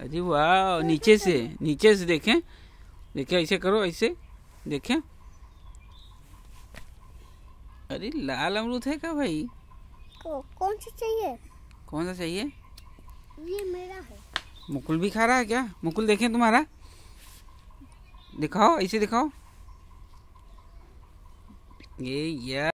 अरे वाह नीचे से नीचे से देखें देखें ऐसे करो ऐसे देखें अरे लाल अमरूद है क्या भाई कौन सा चाहिए कौन सा चाहिए ये मेरा है मुकुल भी खा रहा है क्या मुकुल देखें तुम्हारा दिखाओ ऐसे दिखाओ ये यार